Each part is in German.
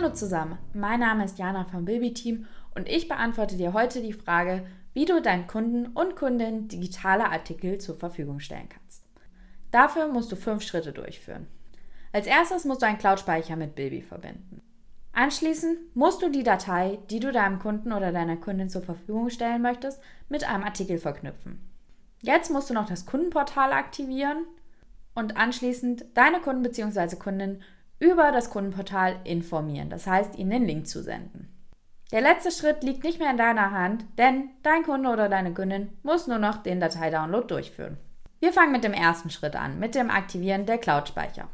Hallo zusammen, mein Name ist Jana vom Bilby Team und ich beantworte dir heute die Frage, wie du deinen Kunden und Kundinnen digitale Artikel zur Verfügung stellen kannst. Dafür musst du fünf Schritte durchführen. Als erstes musst du einen Cloud-Speicher mit Bilby verbinden. Anschließend musst du die Datei, die du deinem Kunden oder deiner Kundin zur Verfügung stellen möchtest, mit einem Artikel verknüpfen. Jetzt musst du noch das Kundenportal aktivieren und anschließend deine Kunden bzw. Kundinnen über das Kundenportal informieren, das heißt ihnen den Link zu senden. Der letzte Schritt liegt nicht mehr in deiner Hand, denn dein Kunde oder deine Kundin muss nur noch den Dateidownload durchführen. Wir fangen mit dem ersten Schritt an, mit dem Aktivieren der Cloud-Speicher.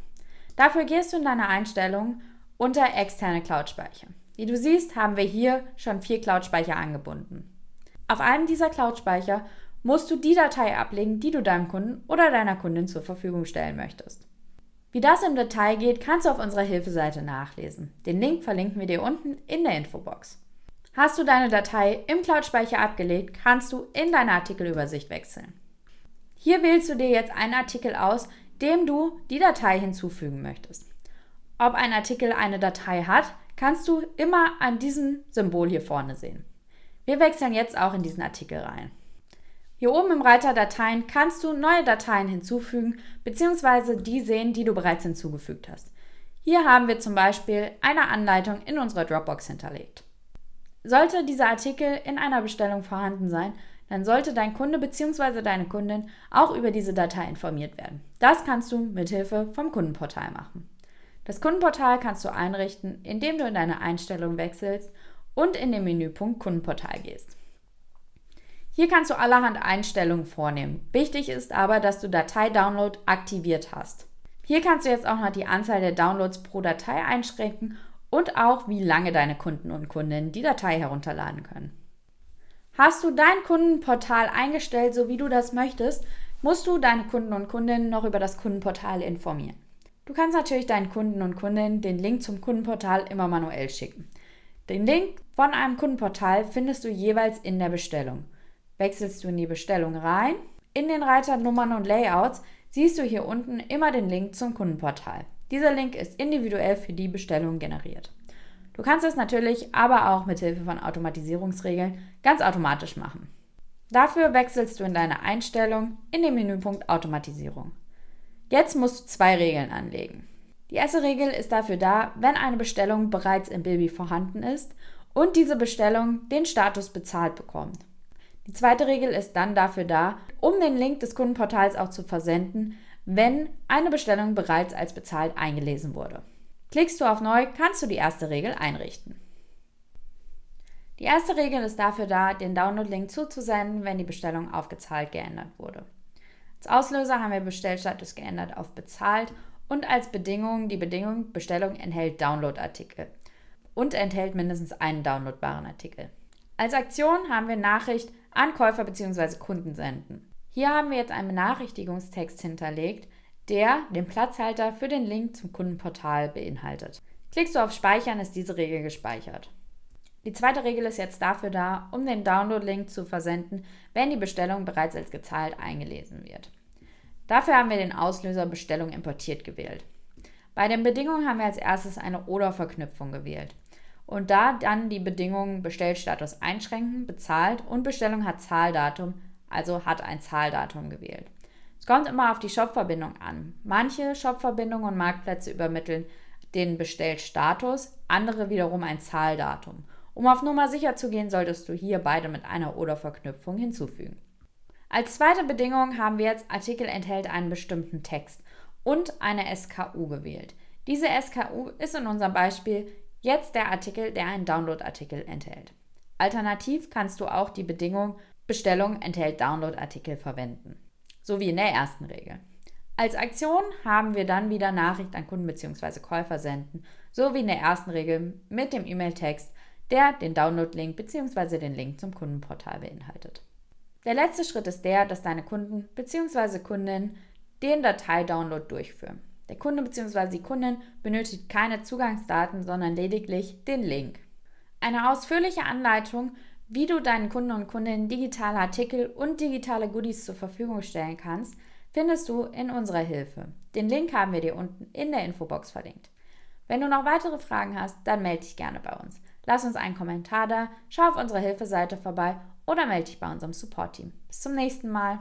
Dafür gehst du in deine Einstellungen unter externe Cloud-Speicher. Wie du siehst, haben wir hier schon vier Cloud-Speicher angebunden. Auf einem dieser Cloud-Speicher musst du die Datei ablegen, die du deinem Kunden oder deiner Kundin zur Verfügung stellen möchtest. Wie das im Detail geht, kannst du auf unserer Hilfeseite nachlesen. Den Link verlinken wir dir unten in der Infobox. Hast du deine Datei im Cloud-Speicher abgelegt, kannst du in deine Artikelübersicht wechseln. Hier wählst du dir jetzt einen Artikel aus, dem du die Datei hinzufügen möchtest. Ob ein Artikel eine Datei hat, kannst du immer an diesem Symbol hier vorne sehen. Wir wechseln jetzt auch in diesen Artikel rein. Hier oben im Reiter Dateien kannst du neue Dateien hinzufügen bzw. die sehen, die du bereits hinzugefügt hast. Hier haben wir zum Beispiel eine Anleitung in unserer Dropbox hinterlegt. Sollte dieser Artikel in einer Bestellung vorhanden sein, dann sollte dein Kunde bzw. deine Kundin auch über diese Datei informiert werden. Das kannst du mithilfe vom Kundenportal machen. Das Kundenportal kannst du einrichten, indem du in deine Einstellungen wechselst und in den Menüpunkt Kundenportal gehst. Hier kannst du allerhand Einstellungen vornehmen. Wichtig ist aber, dass du Datei-Download aktiviert hast. Hier kannst du jetzt auch noch die Anzahl der Downloads pro Datei einschränken und auch, wie lange deine Kunden und Kundinnen die Datei herunterladen können. Hast du dein Kundenportal eingestellt, so wie du das möchtest, musst du deine Kunden und Kundinnen noch über das Kundenportal informieren. Du kannst natürlich deinen Kunden und Kundinnen den Link zum Kundenportal immer manuell schicken. Den Link von einem Kundenportal findest du jeweils in der Bestellung. Wechselst du in die Bestellung rein, in den Reiter Nummern und Layouts siehst du hier unten immer den Link zum Kundenportal. Dieser Link ist individuell für die Bestellung generiert. Du kannst es natürlich aber auch mit Hilfe von Automatisierungsregeln ganz automatisch machen. Dafür wechselst du in deine Einstellung in den Menüpunkt Automatisierung. Jetzt musst du zwei Regeln anlegen. Die erste Regel ist dafür da, wenn eine Bestellung bereits im Bilby vorhanden ist und diese Bestellung den Status bezahlt bekommt. Die zweite Regel ist dann dafür da, um den Link des Kundenportals auch zu versenden, wenn eine Bestellung bereits als bezahlt eingelesen wurde. Klickst du auf Neu, kannst du die erste Regel einrichten. Die erste Regel ist dafür da, den Download-Link zuzusenden, wenn die Bestellung auf gezahlt geändert wurde. Als Auslöser haben wir Bestellstatus geändert auf bezahlt und als Bedingung die Bedingung Bestellung enthält Download-Artikel und enthält mindestens einen downloadbaren Artikel. Als Aktion haben wir Nachricht an Käufer bzw. Kunden senden. Hier haben wir jetzt einen Benachrichtigungstext hinterlegt, der den Platzhalter für den Link zum Kundenportal beinhaltet. Klickst du auf Speichern, ist diese Regel gespeichert. Die zweite Regel ist jetzt dafür da, um den Download-Link zu versenden, wenn die Bestellung bereits als gezahlt eingelesen wird. Dafür haben wir den Auslöser Bestellung importiert gewählt. Bei den Bedingungen haben wir als erstes eine Oder-Verknüpfung gewählt und da dann die Bedingungen Bestellstatus einschränken, bezahlt und Bestellung hat Zahldatum, also hat ein Zahldatum gewählt. Es kommt immer auf die Shopverbindung an. Manche Shopverbindungen und Marktplätze übermitteln den Bestellstatus, andere wiederum ein Zahldatum. Um auf Nummer sicher zu gehen, solltest du hier beide mit einer oder Verknüpfung hinzufügen. Als zweite Bedingung haben wir jetzt Artikel enthält einen bestimmten Text und eine SKU gewählt. Diese SKU ist in unserem Beispiel Jetzt der Artikel, der einen Download-Artikel enthält. Alternativ kannst du auch die Bedingung Bestellung enthält Download-Artikel verwenden. So wie in der ersten Regel. Als Aktion haben wir dann wieder Nachricht an Kunden bzw. Käufer senden, so wie in der ersten Regel mit dem E-Mail-Text, der den Download-Link bzw. den Link zum Kundenportal beinhaltet. Der letzte Schritt ist der, dass deine Kunden bzw. Kundinnen den Datei-Download durchführen. Der Kunde bzw. die Kundin benötigt keine Zugangsdaten, sondern lediglich den Link. Eine ausführliche Anleitung, wie du deinen Kunden und Kundinnen digitale Artikel und digitale Goodies zur Verfügung stellen kannst, findest du in unserer Hilfe. Den Link haben wir dir unten in der Infobox verlinkt. Wenn du noch weitere Fragen hast, dann melde dich gerne bei uns. Lass uns einen Kommentar da, schau auf unserer Hilfeseite vorbei oder melde dich bei unserem Support-Team. Bis zum nächsten Mal.